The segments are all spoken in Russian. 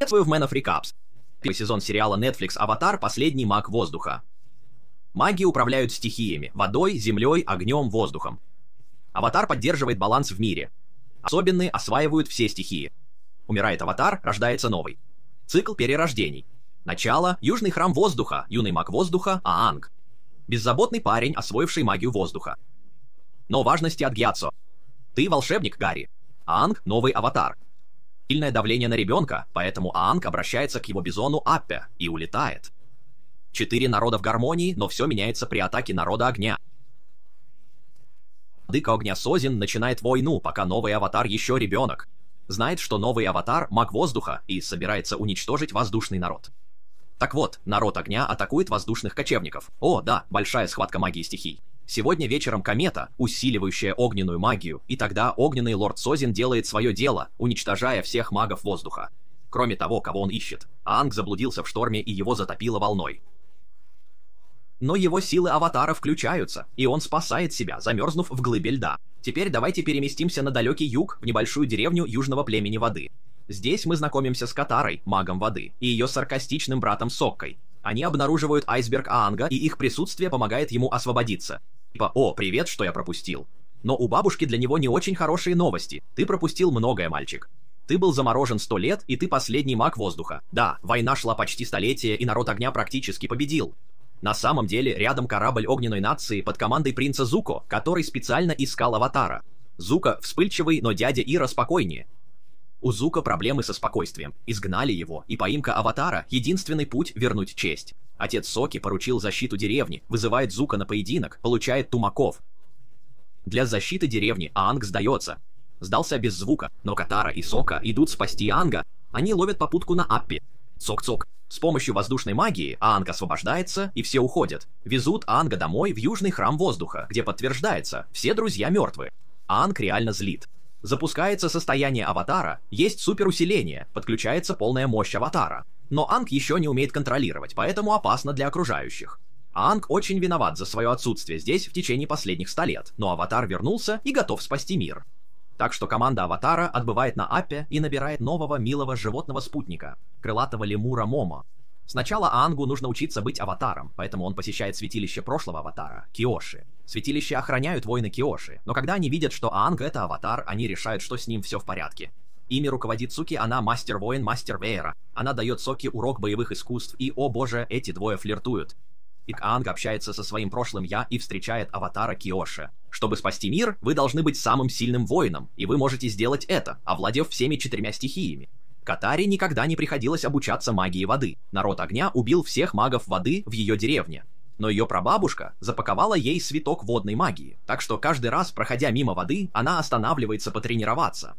в Man of Recaps. Первый сезон сериала Netflix «Аватар. Последний маг воздуха». Маги управляют стихиями – водой, землей, огнем, воздухом. Аватар поддерживает баланс в мире. Особенные осваивают все стихии. Умирает аватар, рождается новый. Цикл перерождений. Начало – Южный храм воздуха, юный маг воздуха – Аанг. Беззаботный парень, освоивший магию воздуха. Но важности от Гьяцо. Ты волшебник, Гарри. Аанг – новый аватар сильное давление на ребенка, поэтому Аанг обращается к его бизону Аппе и улетает. Четыре народа в гармонии, но все меняется при атаке народа огня. Дыка Огня Созин начинает войну, пока новый аватар еще ребенок. Знает, что новый аватар – маг воздуха и собирается уничтожить воздушный народ. Так вот, народ огня атакует воздушных кочевников. О, да, большая схватка магии стихий. Сегодня вечером комета, усиливающая огненную магию, и тогда огненный лорд Созин делает свое дело, уничтожая всех магов воздуха. Кроме того, кого он ищет. Анг заблудился в шторме и его затопило волной. Но его силы аватара включаются, и он спасает себя, замерзнув в глыбе льда. Теперь давайте переместимся на далекий юг, в небольшую деревню южного племени воды. Здесь мы знакомимся с Катарой, магом воды, и ее саркастичным братом Соккой. Они обнаруживают айсберг Аанга, и их присутствие помогает ему освободиться. Типа, О, привет, что я пропустил. Но у бабушки для него не очень хорошие новости. Ты пропустил многое, мальчик. Ты был заморожен сто лет, и ты последний маг воздуха. Да, война шла почти столетие, и народ огня практически победил. На самом деле, рядом корабль огненной нации под командой принца Зуко, который специально искал аватара. Зука вспыльчивый, но дядя Ира спокойнее. У Зука проблемы со спокойствием, изгнали его, и поимка Аватара — единственный путь вернуть честь. Отец Соки поручил защиту деревни, вызывает Зука на поединок, получает тумаков. Для защиты деревни Аанг сдается. Сдался без звука, но Катара и Сока идут спасти Анга. Они ловят попутку на Аппи. Цок-цок. С помощью воздушной магии Аанг освобождается, и все уходят. Везут Аанга домой в Южный Храм Воздуха, где подтверждается, все друзья мертвы. Аанг реально злит. Запускается состояние аватара, есть суперусиление, подключается полная мощь аватара. Но Анг еще не умеет контролировать, поэтому опасно для окружающих. А Анг очень виноват за свое отсутствие здесь в течение последних 100 лет, но аватар вернулся и готов спасти мир. Так что команда Аватара отбывает на Аппе и набирает нового милого животного спутника, крылатого лемура Момо, Сначала Ангу нужно учиться быть аватаром, поэтому он посещает святилище прошлого аватара, Киоши. Святилище охраняют воины Киоши, но когда они видят, что Анг это аватар, они решают, что с ним все в порядке. Ими руководит Суки, она мастер-воин, мастер Веера. Она дает Соки урок боевых искусств, и, о боже, эти двое флиртуют. Ик Анг общается со своим прошлым «я» и встречает аватара Киоши. Чтобы спасти мир, вы должны быть самым сильным воином, и вы можете сделать это, овладев всеми четырьмя стихиями. Катаре никогда не приходилось обучаться магии воды. Народ огня убил всех магов воды в ее деревне. Но ее прабабушка запаковала ей свиток водной магии, так что каждый раз, проходя мимо воды, она останавливается потренироваться.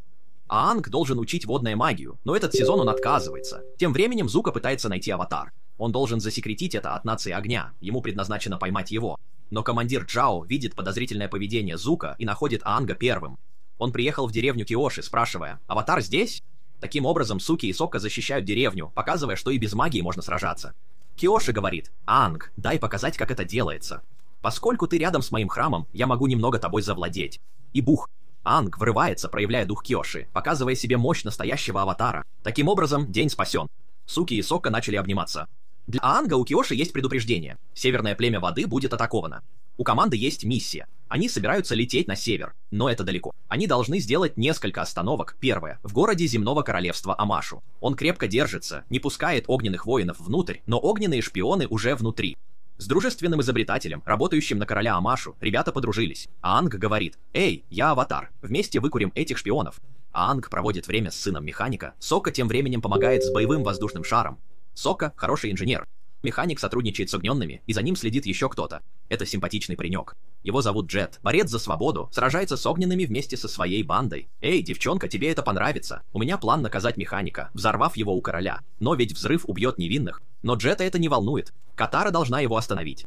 А Анг должен учить водную магию, но этот сезон он отказывается. Тем временем Зука пытается найти аватар. Он должен засекретить это от нации огня, ему предназначено поймать его. Но командир Джао видит подозрительное поведение Зука и находит Анга первым. Он приехал в деревню Киоши, спрашивая, «Аватар здесь?» Таким образом, суки и сока защищают деревню, показывая, что и без магии можно сражаться. Киоши говорит, «Анг, дай показать, как это делается. Поскольку ты рядом с моим храмом, я могу немного тобой завладеть». И бух, Анг врывается, проявляя дух Киоши, показывая себе мощь настоящего аватара. Таким образом, день спасен. Суки и Сока начали обниматься. Для Анга у Киоши есть предупреждение. Северное племя воды будет атаковано. У команды есть миссия. Они собираются лететь на север, но это далеко. Они должны сделать несколько остановок. Первое. В городе земного королевства Амашу. Он крепко держится, не пускает огненных воинов внутрь, но огненные шпионы уже внутри. С дружественным изобретателем, работающим на короля Амашу, ребята подружились. А Анг говорит, «Эй, я аватар, вместе выкурим этих шпионов». А Анг проводит время с сыном механика, Сока тем временем помогает с боевым воздушным шаром. Сока – хороший инженер, Механик сотрудничает с огненными, и за ним следит еще кто-то. Это симпатичный паренек. Его зовут Джет. Борец за свободу, сражается с огненными вместе со своей бандой. Эй, девчонка, тебе это понравится. У меня план наказать механика, взорвав его у короля. Но ведь взрыв убьет невинных. Но Джета это не волнует. Катара должна его остановить.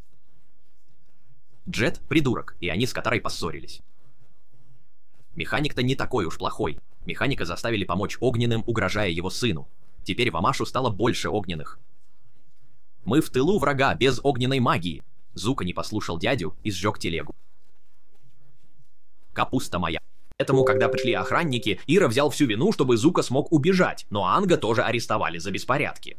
Джет — придурок, и они с Катарой поссорились. Механик-то не такой уж плохой. Механика заставили помочь огненным, угрожая его сыну. Теперь в Амашу стало больше огненных. Мы в тылу врага, без огненной магии. Зука не послушал дядю и сжег телегу. Капуста моя. Поэтому, когда пришли охранники, Ира взял всю вину, чтобы Зука смог убежать, но Анга тоже арестовали за беспорядки.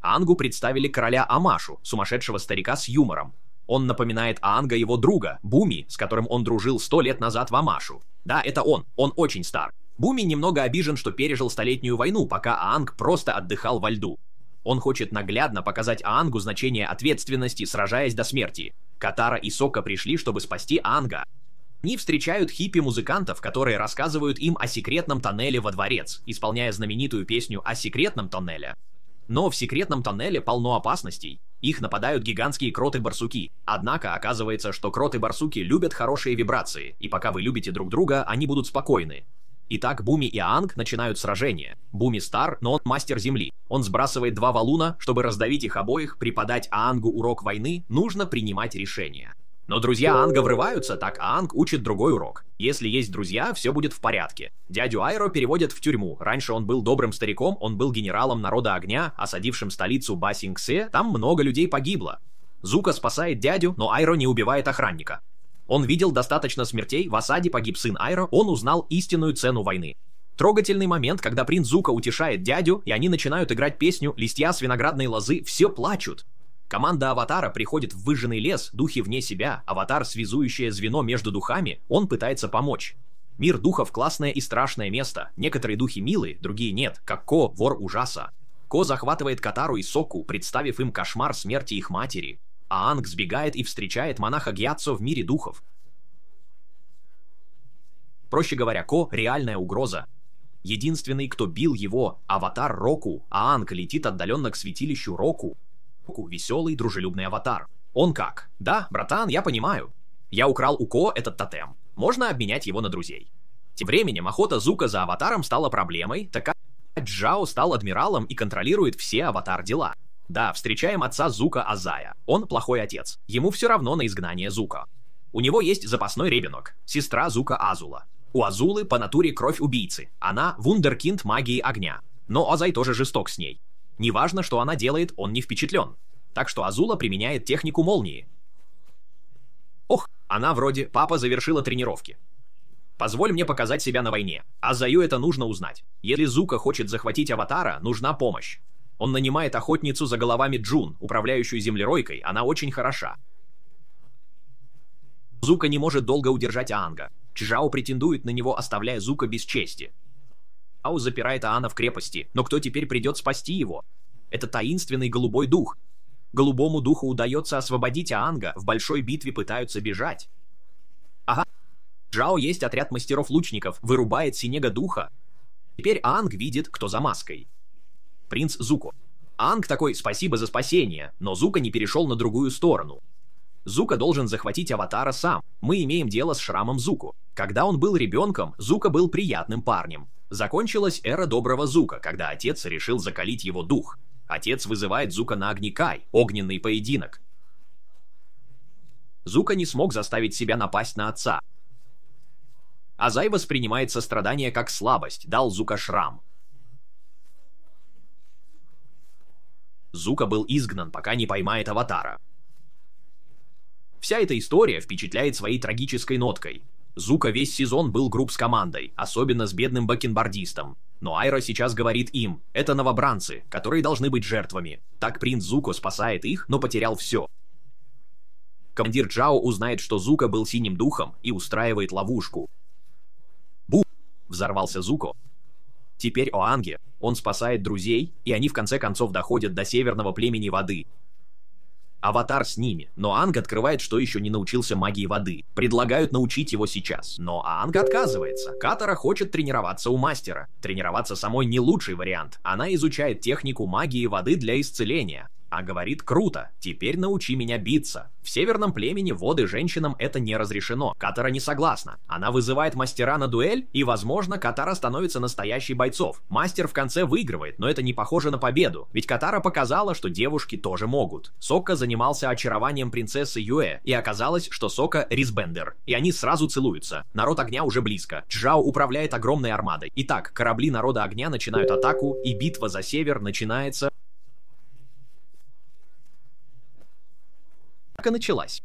Ангу представили короля Амашу, сумасшедшего старика с юмором. Он напоминает Анга его друга, Буми, с которым он дружил сто лет назад в Амашу. Да, это он, он очень стар. Буми немного обижен, что пережил столетнюю войну, пока Анг просто отдыхал во льду. Он хочет наглядно показать Ангу значение ответственности, сражаясь до смерти. Катара и Сока пришли, чтобы спасти Анга. Они встречают хиппи-музыкантов, которые рассказывают им о секретном тоннеле во дворец, исполняя знаменитую песню о секретном тоннеле. Но в секретном тоннеле полно опасностей. Их нападают гигантские кроты-барсуки. Однако оказывается, что кроты-барсуки любят хорошие вибрации, и пока вы любите друг друга, они будут спокойны. Итак, Буми и Анг начинают сражение. Буми стар, но он мастер земли. Он сбрасывает два валуна, чтобы раздавить их обоих, преподать Ангу урок войны, нужно принимать решение. Но друзья Анга врываются, так Анг учит другой урок. Если есть друзья, все будет в порядке. Дядю Айро переводят в тюрьму. Раньше он был добрым стариком, он был генералом народа огня, осадившим столицу Басингсе, там много людей погибло. Зука спасает дядю, но Айро не убивает охранника. Он видел достаточно смертей, в осаде погиб сын Айро, он узнал истинную цену войны. Трогательный момент, когда принц Зука утешает дядю, и они начинают играть песню «Листья с виноградной лозы» все плачут. Команда Аватара приходит в выжженный лес, духи вне себя, Аватар — связующее звено между духами, он пытается помочь. Мир духов — классное и страшное место, некоторые духи милы, другие нет, как Ко — вор ужаса. Ко захватывает Катару и Соку, представив им кошмар смерти их матери а Анг сбегает и встречает монаха Гьяцо в мире духов. Проще говоря, Ко — реальная угроза. Единственный, кто бил его, аватар Року, а Анг летит отдаленно к святилищу Року. Року — веселый, дружелюбный аватар. Он как? Да, братан, я понимаю. Я украл у Ко этот тотем. Можно обменять его на друзей. Тем временем охота Зука за аватаром стала проблемой, так как Джао стал адмиралом и контролирует все аватар-дела. Да, встречаем отца Зука Азая. Он плохой отец. Ему все равно на изгнание Зука. У него есть запасной ребенок, сестра Зука Азула. У Азулы по натуре кровь убийцы. Она вундеркинд магии огня. Но Азай тоже жесток с ней. Неважно, что она делает, он не впечатлен. Так что Азула применяет технику молнии. Ох, она вроде «папа завершила тренировки». Позволь мне показать себя на войне. Азаю это нужно узнать. Если Зука хочет захватить аватара, нужна помощь. Он нанимает охотницу за головами Джун, управляющую землеройкой, она очень хороша. Зука не может долго удержать Аанга. Чжао претендует на него, оставляя Зука без чести. Ау запирает Аана в крепости, но кто теперь придет спасти его? Это таинственный голубой дух. Голубому духу удается освободить Аанга, в большой битве пытаются бежать. Ага. Джао есть отряд мастеров-лучников, вырубает синего духа. Теперь Аанг видит, кто за маской принц Зуко. Анг такой «спасибо за спасение», но Зука не перешел на другую сторону. Зука должен захватить Аватара сам. Мы имеем дело с шрамом Зуку. Когда он был ребенком, Зука был приятным парнем. Закончилась эра доброго Зука, когда отец решил закалить его дух. Отец вызывает Зука на Огникай, огненный поединок. Зука не смог заставить себя напасть на отца. Азай воспринимает сострадание как слабость, дал Зука шрам. Зука был изгнан, пока не поймает Аватара. Вся эта история впечатляет своей трагической ноткой. Зука весь сезон был групп с командой, особенно с бедным бакенбардистом. Но Айра сейчас говорит им, это новобранцы, которые должны быть жертвами. Так принц Зуко спасает их, но потерял все. Командир Джао узнает, что Зука был синим духом и устраивает ловушку. Бу! Взорвался Зуко, Теперь о Анге, он спасает друзей, и они в конце концов доходят до северного племени воды. Аватар с ними, но Анг открывает, что еще не научился магии воды. Предлагают научить его сейчас, но а Анг отказывается. Катара хочет тренироваться у мастера. Тренироваться самой не лучший вариант. Она изучает технику магии воды для исцеления. А говорит круто, теперь научи меня биться. В северном племени воды женщинам это не разрешено. Катара не согласна. Она вызывает мастера на дуэль, и, возможно, Катара становится настоящей бойцов. Мастер в конце выигрывает, но это не похоже на победу, ведь Катара показала, что девушки тоже могут. Сока занимался очарованием принцессы Юэ, и оказалось, что Сока — рисбендер. И они сразу целуются. Народ огня уже близко. Чжао управляет огромной армадой. Итак, корабли народа огня начинают атаку, и битва за север начинается Схватка началась.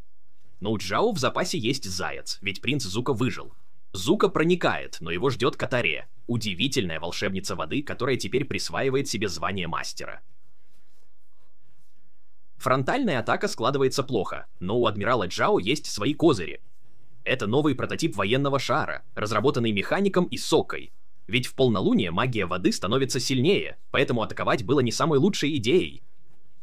Но у Джао в запасе есть заяц, ведь принц Зука выжил. Зука проникает, но его ждет Катаре, удивительная волшебница воды, которая теперь присваивает себе звание мастера. Фронтальная атака складывается плохо, но у адмирала Джао есть свои козыри. Это новый прототип военного шара, разработанный механиком и сокой. Ведь в полнолуние магия воды становится сильнее, поэтому атаковать было не самой лучшей идеей.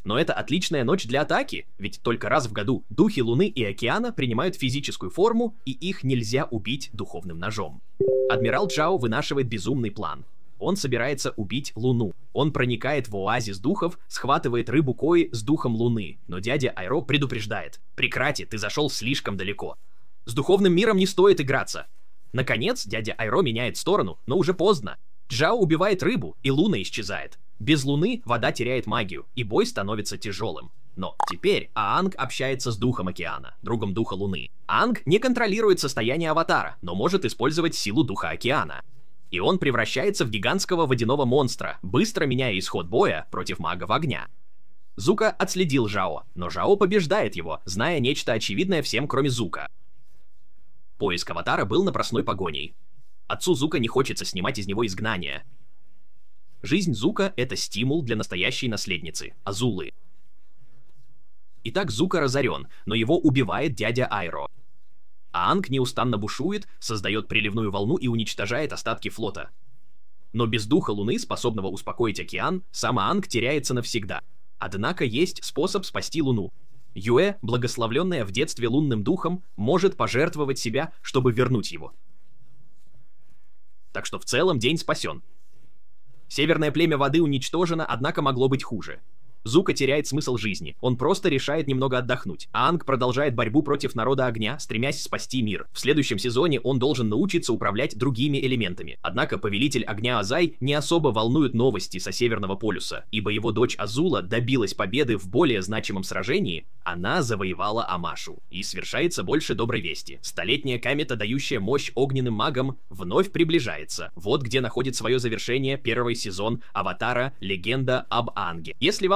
Но это отличная ночь для атаки, ведь только раз в году духи Луны и океана принимают физическую форму, и их нельзя убить духовным ножом. Адмирал Джао вынашивает безумный план. Он собирается убить Луну. Он проникает в оазис духов, схватывает рыбу Кои с духом Луны, но дядя Айро предупреждает. «Прекрати, ты зашел слишком далеко. С духовным миром не стоит играться». Наконец, дядя Айро меняет сторону, но уже поздно. Джао убивает рыбу, и Луна исчезает. Без луны вода теряет магию, и бой становится тяжелым. Но теперь Аанг общается с духом океана, другом духа Луны. Аанг не контролирует состояние аватара, но может использовать силу духа океана. И он превращается в гигантского водяного монстра, быстро меняя исход боя против мага в огня. Зука отследил Жао, но Жао побеждает его, зная нечто очевидное всем, кроме Зука. Поиск аватара был напрасной погоней. Отцу Зука не хочется снимать из него изгнание, Жизнь Зука — это стимул для настоящей наследницы, Азулы. Итак, Зука разорен, но его убивает дядя Айро. А Анг неустанно бушует, создает приливную волну и уничтожает остатки флота. Но без духа Луны, способного успокоить океан, сама Анг теряется навсегда. Однако есть способ спасти Луну. Юэ, благословленная в детстве лунным духом, может пожертвовать себя, чтобы вернуть его. Так что в целом день спасен. Северное племя воды уничтожено, однако могло быть хуже. Зука теряет смысл жизни, он просто решает немного отдохнуть. А Анг продолжает борьбу против народа огня, стремясь спасти мир. В следующем сезоне он должен научиться управлять другими элементами. Однако повелитель огня Азай не особо волнует новости со Северного полюса, ибо его дочь Азула добилась победы в более значимом сражении, она завоевала Амашу. И свершается больше доброй вести. Столетняя Камета, дающая мощь огненным магам, вновь приближается. Вот где находит свое завершение первый сезон Аватара «Легенда об Анге». Если вам